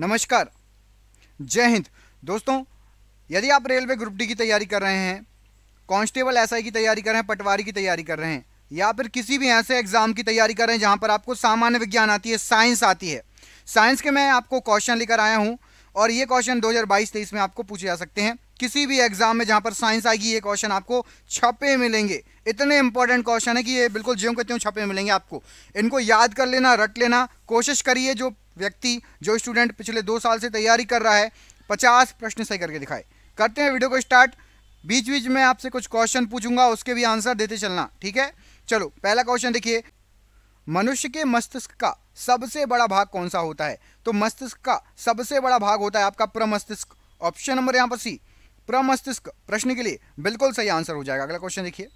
नमस्कार जय हिंद दोस्तों यदि आप रेलवे ग्रुप डी की तैयारी कर रहे हैं कांस्टेबल एसआई की तैयारी कर रहे हैं पटवारी की तैयारी कर रहे हैं या फिर किसी भी ऐसे एग्जाम की तैयारी कर रहे हैं जहां पर आपको सामान्य विज्ञान आती है साइंस आती है साइंस के मैं आपको क्वेश्चन लेकर आया हूं और ये क्वेश्चन दो हजार में आपको पूछे जा सकते हैं किसी भी एग्जाम में जहां पर साइंस आएगी ये क्वेश्चन आपको छपे मिलेंगे इतने इंपॉर्टेंट क्वेश्चन है कि ये बिल्कुल ज्यों कहते हो छपे मिलेंगे आपको इनको याद कर लेना रट लेना कोशिश करिए जो व्यक्ति जो स्टूडेंट पिछले दो साल से तैयारी कर रहा है पचास प्रश्न सही करके दिखाए करते हैं वीडियो को स्टार्ट बीच बीच में आपसे कुछ क्वेश्चन पूछूंगा उसके भी आंसर देते चलना ठीक है चलो पहला क्वेश्चन देखिए मनुष्य के मस्तिष्क का सबसे बड़ा भाग कौन सा होता है तो मस्तिष्क का सबसे बड़ा भाग होता है आपका प्रमस्तिष्क ऑप्शन नंबर यहां पर सी प्रमस्तिष्क प्रश्न के लिए बिल्कुल सही आंसर हो जाएगा अगला क्वेश्चन देखिए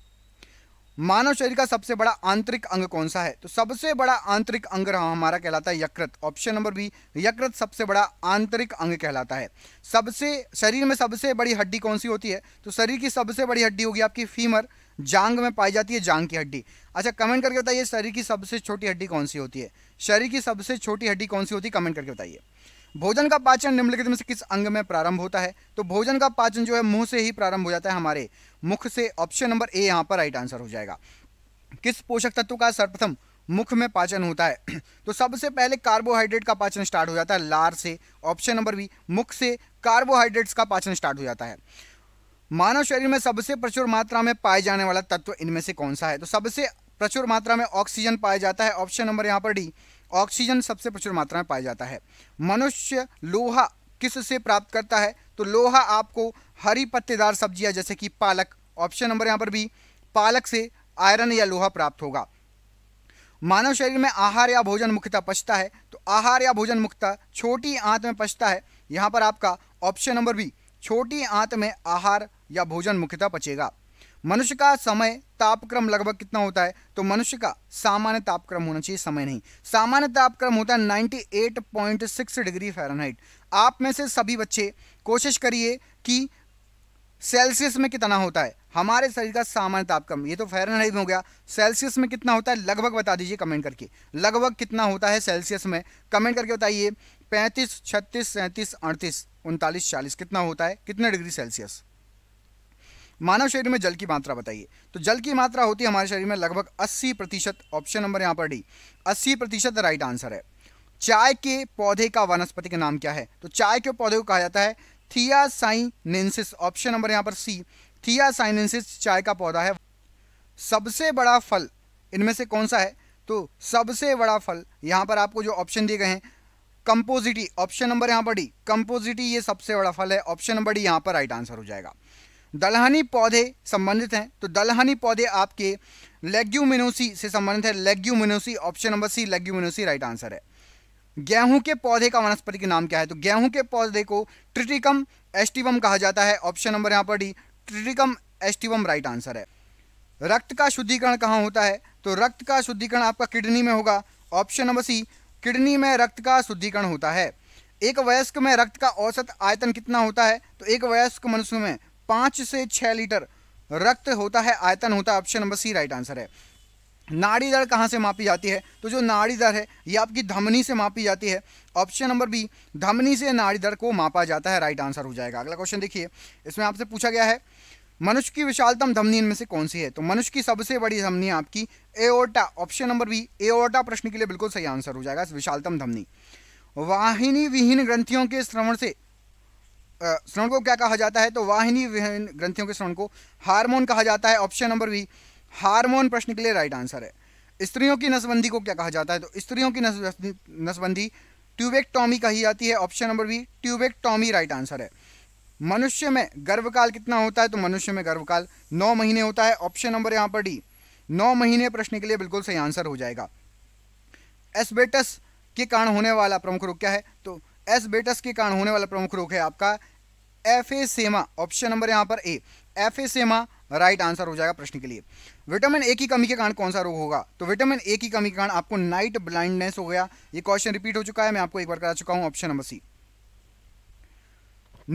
मानव शरीर का सबसे बड़ा आंतरिक अंग कौन सा है तो सबसे बड़ा आंतरिक अंग हमारा कहलाता है यकृत ऑप्शन नंबर बी यकृत सबसे बड़ा आंतरिक अंग कहलाता है सबसे शरीर में सबसे बड़ी हड्डी कौन सी होती है तो शरीर की सबसे बड़ी हड्डी होगी आपकी फीमर जांग में पाई जाती है जांग की हड्डी अच्छा कमेंट करके बताइए शरीर की सबसे छोटी हड्डी कौन सी होती है शरीर की सबसे छोटी हड्डी कौन सी होती है कमेंट करके बताइए भोजन का पाचन निम्नलिखित में से किस अंग में प्रारंभ होता है तो भोजन का पाचन जो है मुंह से ही प्रारंभ हो जाता है हमारे मुख से ऑप्शन नंबर ए यहाँ पर राइट आंसर हो जाएगा किस पोषक तत्व का सर्वप्रथम मुख में पाचन होता है तो सबसे पहले कार्बोहाइड्रेट का पाचन स्टार्ट हो जाता है लार से ऑप्शन नंबर बी मुख से कार्बोहाइड्रेट्स का पाचन स्टार्ट हो जाता है मानव शरीर में सबसे प्रचुर मात्रा में पाए जाने वाला तत्व इनमें से कौन सा है तो सबसे प्रचुर मात्रा में ऑक्सीजन पाया जाता है ऑप्शन नंबर यहाँ पर डी ऑक्सीजन सबसे प्रचुर मात्रा में पाया जाता है मनुष्य लोहा किससे प्राप्त करता है तो लोहा आपको हरी पत्तेदार सब्जियां जैसे कि पालक ऑप्शन नंबर यहां पर भी पालक से आयरन या लोहा प्राप्त होगा मानव शरीर में आहार या भोजन मुख्यता पचता है तो आहार या भोजन मुख्यता छोटी आंत में पचता है यहां पर आपका ऑप्शन नंबर बी छोटी आंत में आहार या भोजन मुख्यता पचेगा मनुष्य का समय तापक्रम लगभग कितना होता है तो मनुष्य का सामान्य तापक्रम होना चाहिए समय नहीं सामान्य तापक्रम होता है 98.6 डिग्री फ़ारेनहाइट आप में से सभी बच्चे कोशिश करिए कि सेल्सियस में कितना होता है हमारे शरीर का सामान्य तापक्रम ये तो फ़ारेनहाइट में हो गया सेल्सियस में कितना होता है लगभग बता दीजिए कमेंट करके लगभग कितना होता है सेल्सियस में कमेंट करके बताइए पैंतीस छत्तीस सैंतीस अड़तीस उनतालीस चालीस कितना होता है कितने डिग्री सेल्सियस मानव शरीर में जल की मात्रा बताइए तो जल की मात्रा होती है हमारे शरीर में लगभग 80 प्रतिशत ऑप्शन नंबर यहाँ पर डी 80 प्रतिशत राइट आंसर है चाय के पौधे का वनस्पति का नाम क्या है तो चाय के पौधे को कहा जाता है थिया थियासाइनेंसिस ऑप्शन नंबर यहाँ पर सी थिया थियासाइनेंसिस चाय का पौधा है सबसे बड़ा फल इनमें से कौन सा है तो सबसे बड़ा फल यहाँ पर आपको जो ऑप्शन दिए गए हैं कंपोजिटी ऑप्शन नंबर यहाँ पर डी कंपोजिटी ये सबसे बड़ा फल है ऑप्शन नंबर डी यहाँ पर राइट आंसर हो जाएगा दलहनी पौधे संबंधित हैं तो दलहनी पौधे आपके लेग्यूमिनोसी से संबंधित है leguminosae option number C leguminosae right answer है गेहूं के पौधे का वनस्पति का नाम क्या है तो गेहूं के पौधे को ट्रिटिकम एस्टिवम कहा जाता है ऑप्शन नंबर यहां पर D triticum aestivum right answer है रक्त का शुद्धिकरण कहाँ होता है तो रक्त का शुद्धिकरण आपका किडनी में होगा ऑप्शन नंबर सी किडनी में रक्त का शुद्धिकरण होता है एक वयस्क में रक्त का औसत आयतन कितना होता है तो एक वयस्क मनुष्य में पांच से छह लीटर रक्त होता है आयतन होता है option number C right answer है नाड़ी दर कहाँ से मापी जाती है तो जो नाड़ी दर है ये आपकी धमनी से मापी जाती है ऑप्शन नंबर बी धमनी से नाड़ी दर को मापा जाता है राइट आंसर हो जाएगा अगला क्वेश्चन देखिए इसमें आपसे पूछा गया है मनुष्य की विशालतम धमनी इनमें से कौन सी है तो मनुष्य की सबसे बड़ी धमनी आपकी aorta option number B aorta प्रश्न के लिए बिल्कुल सही आंसर हो जाएगा विशालतम धमनी वाहिनी विहीन ग्रंथियों के श्रवण से श्रवण को क्या कहा जाता है तो वाहिनी विहीन ग्रंथियों के श्रवण को हार्मोन कहा जाता है ऑप्शन नंबर बी हार्मोन प्रश्न के लिए राइट आंसर है स्त्रियों की नसबंदी को क्या कहा जाता है तो स्त्रियों की नसबंदी ट्यूबेक्टॉमी कही जाती है option number B tubectomy right answer है मनुष्य में गर्भकाल कितना होता है तो मनुष्य में गर्भकाल नौ महीने होता है ऑप्शन नंबर यहाँ पर डी नौ महीने प्रश्न के लिए बिल्कुल सही आंसर हो जाएगा एसबेटस के कारण होने वाला प्रमुख रोग क्या है तो एसबेटस के कारण होने वाला प्रमुख रोग है आपका एफेसेमा ऑप्शन नंबर यहाँ पर ए एफेसेमा राइट आंसर हो जाएगा प्रश्न के लिए विटामिन ए की कमी के कारण कौन सा रोग होगा तो विटामिन ए की कमी के कारण आपको नाइट ब्लाइंडनेस हो गया ये क्वेश्चन रिपीट हो चुका है मैं आपको एक बार करा चुका हूँ ऑप्शन नंबर सी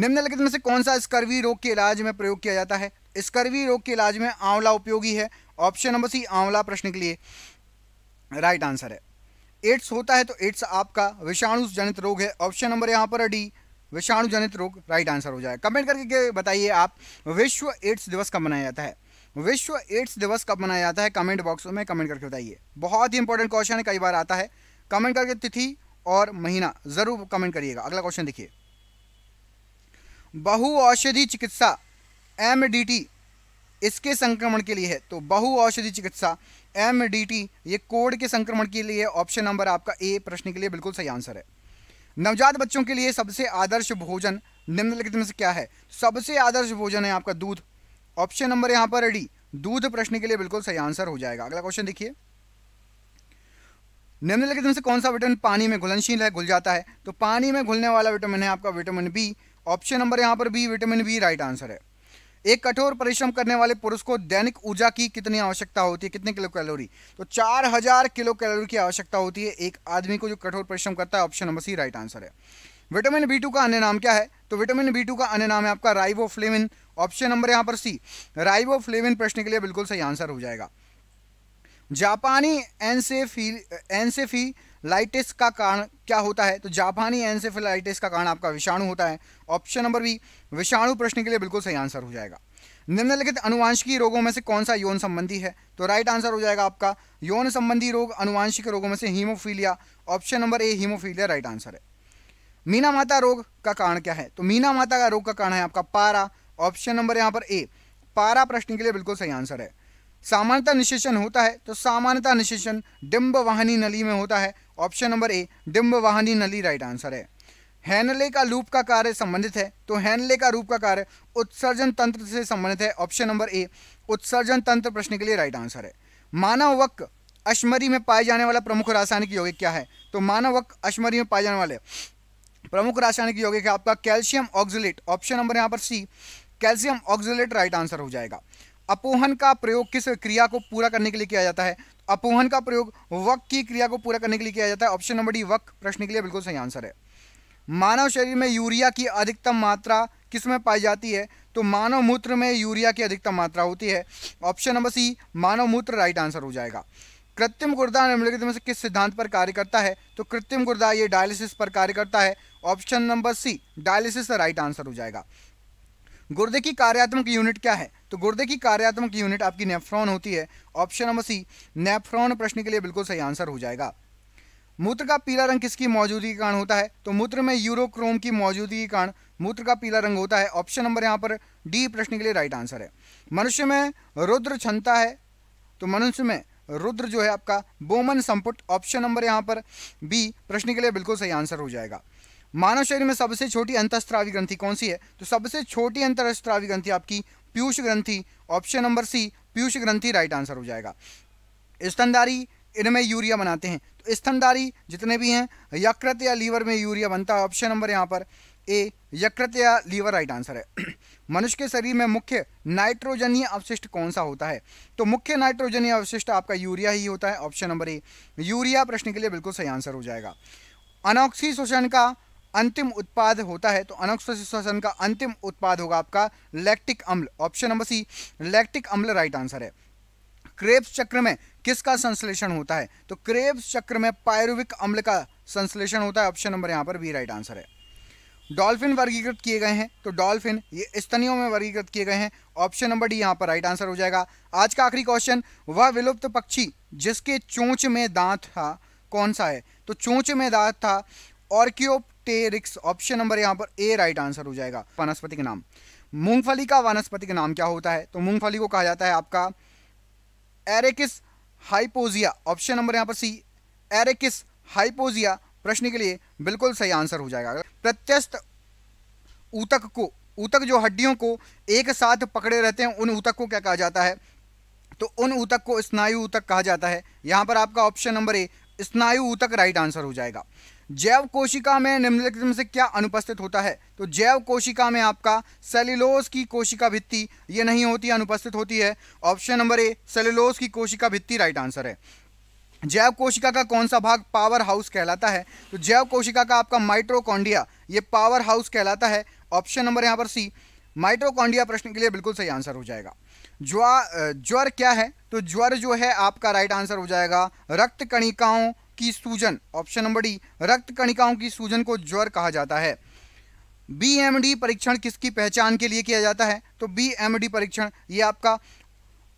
निम्नलिखित में से कौन सा स्कर्वी रोग के इलाज में प्रयोग किया जाता है स्कर्वी रोग के इलाज में आंवला उपयोगी है ऑप्शन नंबर सी आंवला प्रश्न के लिए राइट आंसर है एड्स होता है तो एड्स आपका विषाणु जनित रोग है ऑप्शन नंबर यहाँ पर डी विषाणु जनित रोग राइट आंसर हो जाएगा कमेंट करके बताइए आप विश्व एड्स दिवस कब मनाया जाता है विश्व एड्स दिवस कब मनाया जाता है कमेंट बॉक्स में कमेंट करके बताइए बहुत ही इंपॉर्टेंट क्वेश्चन है कई बार आता है कमेंट करके तिथि और महीना ज़रूर कमेंट करिएगा अगला क्वेश्चन देखिए बहु औषधि चिकित्सा एम डी टी इसके संक्रमण के लिए है तो बहु औषधि चिकित्सा एम ये कोड के संक्रमण के लिए ऑप्शन नंबर आपका ए प्रश्न के लिए बिल्कुल सही आंसर है नवजात बच्चों के लिए सबसे आदर्श भोजन निम्नलिखित में से क्या है सबसे आदर्श भोजन है आपका दूध ऑप्शन नंबर यहां पर डी दूध प्रश्न के लिए बिल्कुल सही आंसर हो जाएगा अगला क्वेश्चन देखिए निम्नलिखित में से कौन सा विटामिन पानी में घुलनशील है घुल जाता है तो पानी में घुलने वाला विटामिन है आपका विटामिन बी ऑप्शन नंबर यहां पर B vitamin B right answer है एक कठोर परिश्रम करने वाले पुरुष को दैनिक ऊर्जा की कितनी आवश्यकता होती है कितने किलो कैलोरी तो चार हजार किलो कैलोरी की आवश्यकता होती है एक आदमी को जो कठोर परिश्रम करता है option number C right answer है विटामिन बी टू का अन्य नाम क्या है तो विटामिन बी टू का अन्य नाम है आपका राइवो ऑप्शन नंबर यहाँ पर सी राइवो प्रश्न के लिए बिल्कुल सही आंसर हो जाएगा जापानी एनसेफी एनसेफी लाइटिस का कारण क्या होता है तो जापानी एनसेफेलाइटिस का कारण आपका विषाणु होता है ऑप्शन नंबर बी विषाणु प्रश्न के लिए बिल्कुल सही आंसर हो जाएगा निम्नलिखित अनुवांशिकी रोगों में से कौन सा यौन संबंधी है तो राइट आंसर हो जाएगा आपका यौन संबंधी रोग अनुवांशिक रोगों में से haemophilia option number A haemophilia right answer है मीना माता रोग का कारण क्या है तो मीना माता का रोग का कारण है आपका पारा ऑप्शन नंबर यहाँ पर ए पारा प्रश्न के लिए बिल्कुल सही आंसर है सामान्यता निशेषण होता है तो सामान्यता निशेषण डिम्ब वाहनी नली में होता है ऑप्शन नंबर ए डिम्ब वाहनी नली राइट आंसर है हैनले का लूप का कार्य संबंधित है तो हैनले का रूप का कार्य उत्सर्जन तंत्र से संबंधित है ऑप्शन नंबर ए उत्सर्जन तंत्र प्रश्न के लिए राइट आंसर है मानव वक अश्मरी में पाए जाने वाला प्रमुख रासायनिक यौगिक क्या है तो मानव वक अश्मरी में पाए जाने वाले प्रमुख रासायनिक यौगिक है आपका कैल्शियम ऑक्जिलेट ऑप्शन नंबर यहाँ पर C calcium oxalate right answer हो जाएगा अपोहन का प्रयोग किस क्रिया को पूरा करने के लिए किया जाता है अपोहन का प्रयोग वक की क्रिया को पूरा करने के लिए किया जाता है ऑप्शन नंबर डी वक प्रश्न के लिए बिल्कुल सही आंसर है मानव शरीर में यूरिया की अधिकतम मात्रा किस में पाई जाती है तो मानव मूत्र में यूरिया की अधिकतम मात्रा होती है ऑप्शन नंबर सी मानव मूत्र राइट आंसर हो जाएगा कृत्रिम गुर्दा निम्नलिखित में से किस सिद्धांत पर कार्य करता है तो कृत्रिम गुर्दा ये डायलिसिस पर कार्य करता है option number C dialysis right answer हो जाएगा गुर्दे की कार्यात्मक यूनिट क्या है तो गुर्दे की कार्यात्मक यूनिट आपकी नेफ्रॉन होती है ऑप्शन नंबर सी नेफ्रॉन प्रश्न के लिए बिल्कुल सही आंसर हो जाएगा मूत्र का पीला रंग किसकी मौजूदगी के कारण होता है तो मूत्र में यूरोक्रोम की मौजूदगी के कारण मूत्र का पीला रंग होता है ऑप्शन नंबर यहाँ पर डी प्रश्न के लिए राइट आंसर है मनुष्य में रुद्र क्षमता है तो मनुष्य में रुद्र जो है आपका बोमन संपुट ऑप्शन नंबर यहाँ पर बी प्रश्न के लिए बिल्कुल सही आंसर हो जाएगा मानव शरीर में सबसे छोटी अंतस्त्रावी ग्रंथि कौन सी है तो सबसे छोटी अंतरस्त्रावी ग्रंथि आपकी पीयूष ग्रंथि ऑप्शन नंबर सी पीयूष ग्रंथि राइट आंसर हो जाएगा स्तनदारी इनमें यूरिया बनाते हैं तो स्तनदारी जितने भी हैं यकृत या लीवर में यूरिया बनता है ऑप्शन नंबर यहाँ पर ए यकृत या लीवर राइट आंसर है मनुष्य के शरीर में मुख्य नाइट्रोजनीय अवशिष्ट कौन सा होता है तो मुख्य नाइट्रोजनीय अवशिष्ट आपका यूरिया ही होता है ऑप्शन नंबर ए यूरिया प्रश्न के लिए बिल्कुल सही आंसर हो जाएगा अनोक्सी शोषण का अंतिम उत्पाद होता है तो अनोक्सोसिस श्वसन का अंतिम उत्पाद होगा आपका लैक्टिक अम्ल ऑप्शन नंबर सी लैक्टिक अम्ल राइट आंसर है क्रेब्स चक्र में किसका संश्लेषण होता है तो क्रेब्स चक्र में पायरुविक अम्ल का संश्लेषण होता है ऑप्शन नंबर यहां पर बी राइट आंसर है डॉल्फिन वर्गीकृत किए गए हैं तो डॉल्फिन ये स्तनियों में वर्गीकृत किए गए हैं ऑप्शन नंबर डी यहां पर राइट आंसर हो जाएगा आज का आखिरी क्वेश्चन वह विलुप्त पक्षी जिसके चोंच में दांत था कौन सा है तो चोंच में दांत था ऑर्क्योप प्टेरिक्स ऑप्शन नंबर यहाँ पर ए राइट आंसर हो जाएगा वनस्पति का नाम मूंगफली का वनस्पति वानस्पतिक नाम क्या होता है तो मूंगफली को कहा जाता है आपका एरेकिस हाइपोजिया ऑप्शन नंबर यहाँ पर सी एरेकिस हाइपोजिया प्रश्न के लिए बिल्कुल सही आंसर हो जाएगा प्रत्यस्त ऊतक को ऊतक जो हड्डियों को एक साथ पकड़े रहते हैं उन ऊतक को क्या कहा जाता है तो उन ऊतक को स्नायु ऊतक कहा जाता है यहाँ पर आपका ऑप्शन नंबर ए स्नायु ऊतक राइट आंसर हो जाएगा जैव कोशिका में निम्नलिखित में से क्या अनुपस्थित होता है तो जैव कोशिका में आपका सेल्युलोज की कोशिका भित्ति ये नहीं होती अनुपस्थित होती है ऑप्शन नंबर ए सेल्युलोज की कोशिका भित्ति राइट आंसर है जैव कोशिका का कौन सा भाग पावर हाउस कहलाता है तो जैव कोशिका का आपका माइट्रोकॉन्डिया ये पावर हाउस कहलाता है ऑप्शन नंबर यहाँ पर सी माइट्रोकॉन्डिया प्रश्न के लिए बिल्कुल सही आंसर हो जाएगा ज्वा ज्वर क्या है तो ज्वर जो है आपका राइट आंसर हो जाएगा रक्त कणिकाओं की सूजन ऑप्शन नंबर डी रक्त कणिकाओं की सूजन को ज्वर कहा जाता है बीएमडी परीक्षण किसकी पहचान के लिए किया जाता है तो बीएमडी परीक्षण ये आपका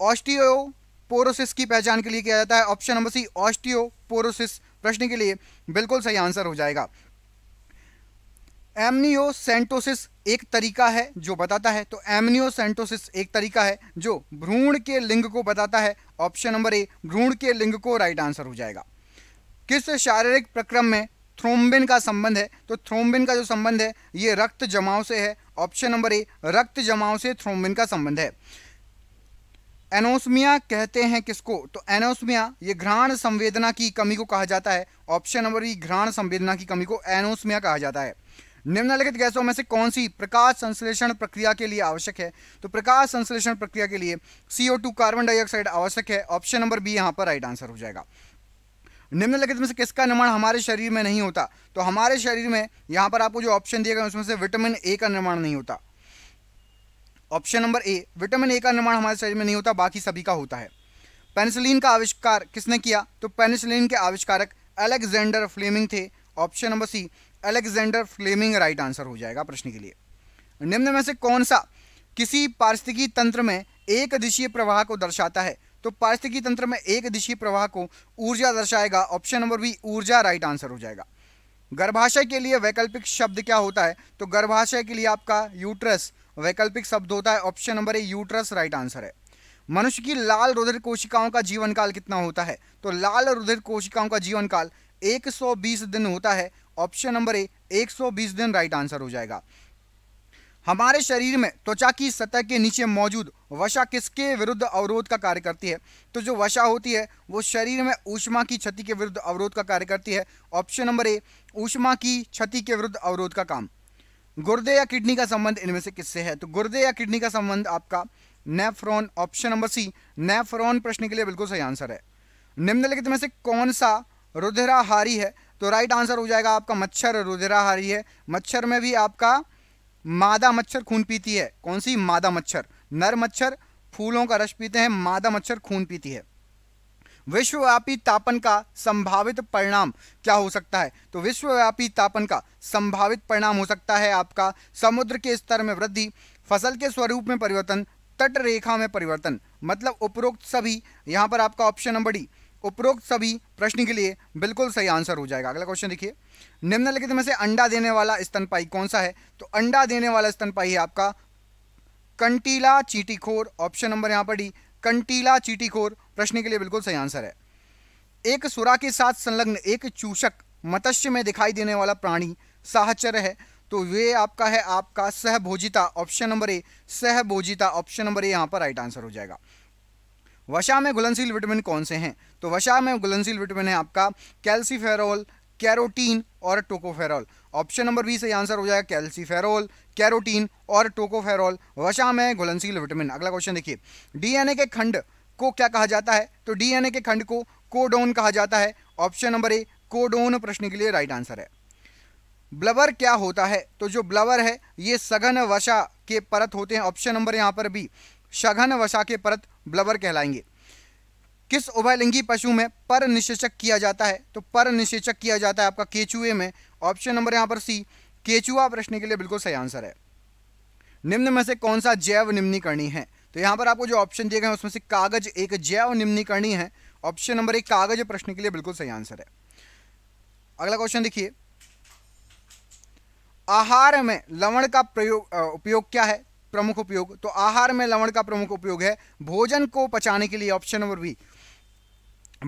ऑस्टियोपोरोसिस की पहचान के लिए किया जाता है ऑप्शन नंबर सी ऑस्टियोपोरोसिस प्रश्न के लिए बिल्कुल सही आंसर हो जाएगा एमनियोसेंटोसिस एक तरीका है जो बताता है तो एमनियोसेंटोसिस एक तरीका है जो भ्रूण के लिंग को बताता है ऑप्शन नंबर ए भ्रूण के लिंग को राइट आंसर हो जाएगा किस शारीरिक प्रक्रम में थ्रोम्बिन का संबंध है तो थ्रोम्बिन का जो संबंध है ये रक्त जमाव से है ऑप्शन नंबर ए रक्त जमाव से थ्रोम्बिन का संबंध है एनोसमिया कहते हैं किसको तो एनोसमिया ये घ्राण संवेदना की कमी को कहा जाता है ऑप्शन नंबर ई घ्राण संवेदना की कमी को एनोसमिया कहा जाता है निम्नलिखित गैसों में से कौन सी प्रकाश संश्लेषण प्रक्रिया के लिए आवश्यक है तो प्रकाश संश्लेषण प्रक्रिया के लिए CO2 कार्बन डाइऑक्साइड आवश्यक है ऑप्शन नंबर बी यहाँ पर राइट आंसर हो जाएगा निम्नलिखित में से किसका निर्माण हमारे शरीर में नहीं होता तो हमारे शरीर में यहां पर आपको जो ऑप्शन दिया गया उसमें से विटामिन ए का निर्माण नहीं होता option number A vitamin A का निर्माण हमारे शरीर में नहीं होता बाकी सभी का होता है पेनिसिलिन का आविष्कार किसने किया तो पेनिसिलिन के आविष्कारक अलेक्जेंडर फ्लेमिंग थे option number C Alexander Fleming right answer हो जाएगा प्रश्न के लिए निम्न में से कौन सा किसी पारिस्थितिकी तंत्र में एक दिशीय प्रवाह को दर्शाता है तो पारिस्थितिकी तंत्र में एक दिशी प्रवाह को ऊर्जा दर्शाएगा ऑप्शन नंबर बी ऊर्जा राइट आंसर हो जाएगा गर्भाशय के लिए वैकल्पिक शब्द क्या होता है तो गर्भाशय के लिए आपका यूट्रस वैकल्पिक शब्द होता है option number A uterus right answer है मनुष्य की लाल रुधिर कोशिकाओं का जीवन काल कितना होता है तो लाल रुधिर कोशिकाओं का जीवन काल 120 दिन होता है ऑप्शन नंबर ए 120 दिन राइट आंसर हो जाएगा हमारे शरीर में त्वचा की सतह के नीचे मौजूद वशा किसके विरुद्ध अवरोध का कार्य करती है तो जो वशा होती है वो शरीर में ऊष्मा की क्षति के विरुद्ध अवरोध का कार्य करती है ऑप्शन नंबर ए ऊष्मा की क्षति के विरुद्ध अवरोध का काम गुर्दे या किडनी का संबंध इनमें से किससे है तो गुर्दे या किडनी का संबंध आपका nephron option number C nephron प्रश्न के लिए बिल्कुल सही आंसर है निम्नलिखित में से कौन सा रुधिराहारी है तो राइट आंसर हो जाएगा आपका मच्छर रुधिराहारी है मच्छर में भी आपका मादा मच्छर खून पीती है कौन सी मादा मच्छर नर मच्छर फूलों का रस पीते हैं मादा मच्छर खून पीती है विश्वव्यापी तापन का संभावित परिणाम क्या हो सकता है तो विश्वव्यापी तापन का संभावित परिणाम हो सकता है आपका समुद्र के स्तर में वृद्धि फसल के स्वरूप में परिवर्तन तट रेखा में परिवर्तन मतलब उपरोक्त सभी यहां पर आपका ऑप्शन नंबर डी उपरोक्त सभी प्रश्न के लिए बिल्कुल सही आंसर हो जाएगा अगला क्वेश्चन देखिए निम्नलिखित में से अंडा देने वाला स्तनपाई कौन सा है तो अंडा देने वाला स्तनपाई है आपका कंटीला चीटीखोर ऑप्शन नंबर यहां पर डी कंटीला चीटीखोर प्रश्न के लिए बिल्कुल सही आंसर है एक सुरा के साथ संलग्न एक चूषक मत्स्य में दिखाई देने वाला प्राणी साहचर है तो वे आपका है आपका सहभोजिता ऑप्शन नंबर ए सहभोजिता ऑप्शन नंबर ए यहां पर राइट आंसर हो जाएगा वशा में घुलनशील विटामिन कौन से हैं तो वशा में घुलनशील विटामिन है आपका कैल्सीफेरोल कैरोटीन और टोकोफेरोल ऑप्शन नंबर बी से आंसर हो जाएगा कैल्सीफेरोल कैरोटीन और टोकोफेरोल वशा में घुलनशील विटामिन अगला क्वेश्चन देखिए डीएनए के खंड को क्या कहा जाता है तो डीएनए के खंड को कोडोन कहा जाता है ऑप्शन नंबर ए कोडोन प्रश्न के लिए राइट आंसर है ब्लबर क्या होता है तो जो ब्लबर है ये सघन वशा के परत होते हैं ऑप्शन नंबर यहाँ पर भी शघन वशा के परत ब्लबर कहलाएंगे किस उभयलिंगी पशु में पर निशेचक किया जाता है तो पर निशेचक किया जाता है आपका केचुए में ऑप्शन नंबर यहां पर सी केचुआ प्रश्न के लिए बिल्कुल सही आंसर है निम्न में से कौन सा जैव निम्नीकरणी है तो यहां पर आपको जो ऑप्शन दिए गए उसमें से कागज एक जैव निम्नीकरणी है ऑप्शन नंबर एक कागज प्रश्न के लिए बिल्कुल सही आंसर है अगला क्वेश्चन देखिए आहार में लवण का प्रयोग उपयोग क्या है प्रमुख उपयोग तो आहार में लवण का प्रमुख उपयोग है भोजन को पचाने के लिए ऑप्शन नंबर बी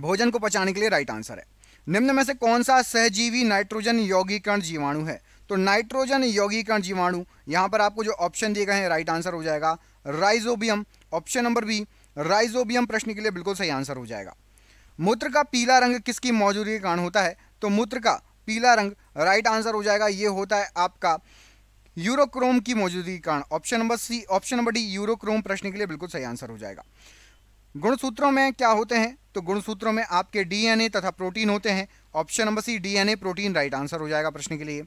भोजन को पचाने के लिए राइट आंसर है निम्न में से कौन सा सहजीवी नाइट्रोजन यौगीकरण जीवाणु है तो नाइट्रोजन यौगीकरण जीवाणु यहां पर आपको जो ऑप्शन दिए गए हैं राइट आंसर हो जाएगा rhizobium option number B rhizobium प्रश्न के लिए बिल्कुल सही आंसर हो जाएगा मूत्र का पीला रंग किसकी मौजूदगी के कारण होता है तो मूत्र का पीला रंग राइट आंसर हो जाएगा ये होता है आपका यूरोक्रोम की मौजूदगी कारण option number C option number D urochrome प्रश्न के लिए बिल्कुल सही आंसर हो जाएगा गुणसूत्रों में क्या होते हैं तो गुणसूत्रों में आपके डीएनए तथा प्रोटीन होते हैं option number C DNA protein right answer हो जाएगा प्रश्न के लिए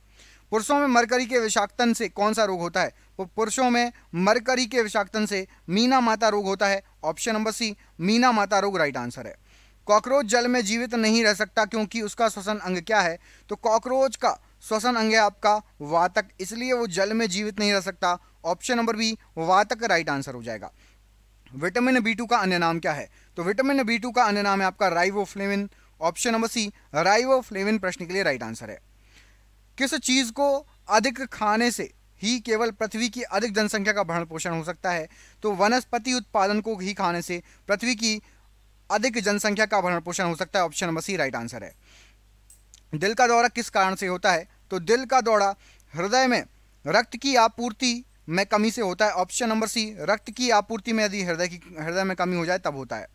पुरुषों में मरकरी के विषाक्तन से कौन सा रोग होता है तो पुरुषों में मरकरी के विषाक्तन से मीना माता रोग होता है ऑप्शन नंबर सी मीना माता रोग राइट आंसर है कॉकरोच जल में जीवित नहीं रह सकता क्योंकि उसका श्वसन अंग क्या है तो कॉकरोच का श्वसन अंग है आपका वातक इसलिए वो जल में जीवित नहीं रह सकता ऑप्शन नंबर बी वातक राइट आंसर हो जाएगा विटामिन बी टू का अन्य नाम क्या है तो विटामिन बी टू का अन्य नाम है आपका राइवोफ्लेविन ऑप्शन नंबर सी राइवोफ्लेविन प्रश्न के लिए राइट आंसर है किस चीज़ को अधिक खाने से ही केवल पृथ्वी की अधिक जनसंख्या का भरण पोषण हो सकता है तो वनस्पति उत्पादन को ही खाने से पृथ्वी की अधिक जनसंख्या का भरण पोषण हो सकता है option number C right answer है दिल का दौरा किस कारण से होता है तो दिल का दौरा हृदय में रक्त की आपूर्ति में कमी से होता है ऑप्शन नंबर सी रक्त की आपूर्ति में यदि हृदय की हृदय में कमी हो जाए तब होता है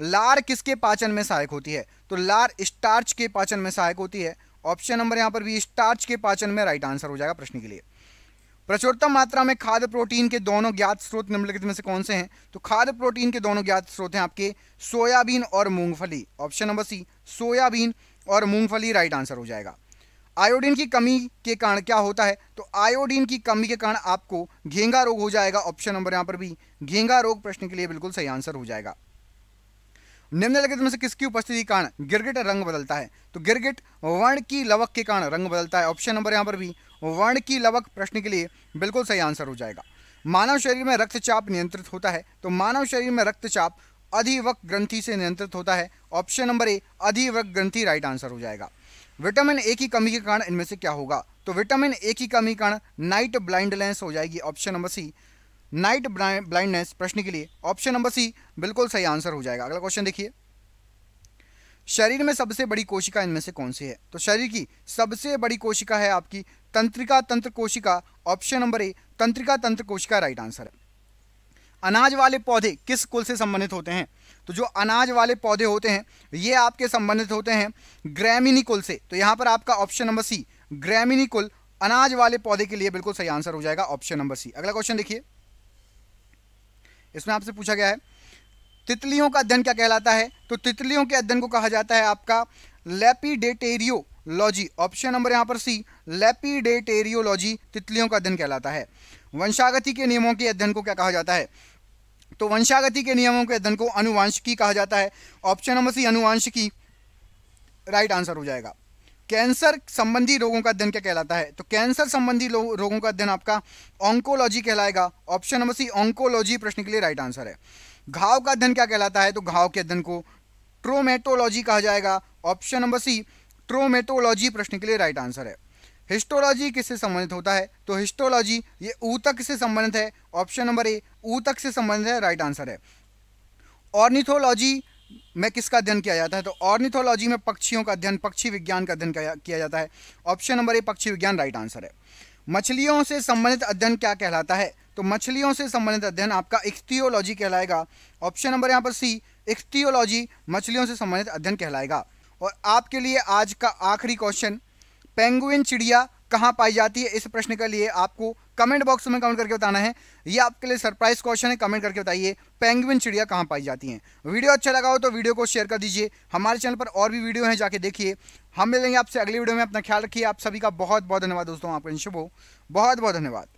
लार किसके पाचन में सहायक होती है तो लार स्टार्च के पाचन में सहायक होती है ऑप्शन नंबर यहाँ पर भी स्टार्च के पाचन में राइट आंसर हो जाएगा प्रश्न के लिए प्रचुरतम मात्रा में खाद्य प्रोटीन के दोनों ज्ञात स्रोत निम्नलिखित में से कौन से हैं तो खाद्य प्रोटीन के दोनों ज्ञात स्रोत हैं आपके सोयाबीन और मूंगफली ऑप्शन नंबर सी सोयाबीन और मूंगफली राइट आंसर हो जाएगा आयोडीन की कमी के कारण क्या होता है तो आयोडीन की कमी के कारण आपको घेंगा रोग हो जाएगा ऑप्शन नंबर यहां पर भी घेंगा रोग प्रश्न के लिए बिल्कुल सही आंसर हो जाएगा निम्नलिखित में से किसकी उपस्थिति कारण गिरगिट रंग बदलता है तो गिरगिट वर्ण की लवक के कारण रंग बदलता है ऑप्शन नंबर यहां पर भी वर्ण की लवक प्रश्न के लिए बिल्कुल सही आंसर हो जाएगा मानव शरीर में रक्तचाप नियंत्रित होता है तो मानव शरीर में रक्तचाप अधिवक ग्रंथि से नियंत्रित होता है ऑप्शन नंबर ए अधिवक ग्रंथि राइट आंसर हो जाएगा विटामिन ए की कमी के कारण इनमें से क्या होगा तो विटामिन ए की कमी के कारण नाइट ब्लाइंडनेस हो जाएगी option number C night blindness प्रश्न के लिए ऑप्शन नंबर सी बिल्कुल सही आंसर हो जाएगा अगला क्वेश्चन देखिए शरीर में सबसे बड़ी कोशिका इनमें से कौन सी है तो शरीर की सबसे बड़ी कोशिका है आपकी तंत्रिका तंत्र कोशिका ऑप्शन नंबर ए तंत्रिका तंत्र कोशिका राइट आंसर है अनाज वाले पौधे किस कुल से संबंधित होते हैं तो जो अनाज वाले पौधे होते हैं ये आपके संबंधित होते हैं ग्रैमिनी कुल से तो यहाँ पर आपका ऑप्शन नंबर सी ग्रैमिनी कुल अनाज वाले पौधे के लिए बिल्कुल सही आंसर हो जाएगा ऑप्शन नंबर सी अगला क्वेश्चन देखिए इसमें आपसे पूछा गया है तितलियों का अध्ययन क्या कहलाता है तो तितलियों के अध्ययन को कहा जाता है आपका लेपीडेटेरियो लॉजी ऑप्शन नंबर यहां पर सी लेपीडेटेरियोलॉजी तितलियों का अध्ययन कहलाता है वंशागति के नियमों के अध्ययन को क्या कहा जाता है तो वंशागति के नियमों के अध्ययन को अनुवांशिकी कहा जाता है ऑप्शन नंबर सी अनुवांशिकी राइट आंसर हो जाएगा कैंसर संबंधी रोगों का अध्ययन क्या कहलाता है तो कैंसर संबंधी रोगों का अध्ययन आपका ऑंकोलॉजी कहलाएगा ऑप्शन नंबर सी ऑंकोलॉजी प्रश्न के लिए राइट आंसर है घाव का अध्ययन क्या कहलाता है तो घाव के अध्ययन को ट्रोमेटोलॉजी कहा जाएगा ऑप्शन नंबर सी ट्रोमेटोलॉजी प्रश्न के लिए राइट आंसर है हिस्टोलॉजी किससे संबंधित होता है तो हिस्टोलॉजी ये ऊतक से संबंधित है ऑप्शन नंबर ए ऊतक से संबंधित है राइट आंसर है ऑर्निथोलॉजी में किसका अध्ययन किया जाता है तो ऑर्निथोलॉजी में पक्षियों का अध्ययन पक्षी विज्ञान का अध्ययन किया जाता है ऑप्शन नंबर ए पक्षी विज्ञान राइट आंसर है मछलियों से संबंधित अध्ययन क्या कहलाता है तो मछलियों से संबंधित अध्ययन आपका इक्तियोलॉजी कहलाएगा ऑप्शन नंबर यहाँ पर सी इक्तियोलॉजी मछलियों से संबंधित अध्ययन कहलाएगा और आपके लिए आज का आखिरी क्वेश्चन पेंगुइन चिड़िया कहाँ पाई जाती है इस प्रश्न के लिए आपको कमेंट बॉक्स में कमेंट करके बताना है ये आपके लिए सरप्राइज क्वेश्चन है कमेंट करके बताइए पेंगुइन चिड़िया कहाँ पाई जाती हैं वीडियो अच्छा लगा हो तो वीडियो को शेयर कर दीजिए हमारे चैनल पर और भी वीडियो हैं जाके देखिए हम मिलेंगे आपसे अगली वीडियो में अपना ख्याल रखिए आप सभी का बहुत बहुत धन्यवाद दोस्तों आपका शुभ हो बहुत बहुत धन्यवाद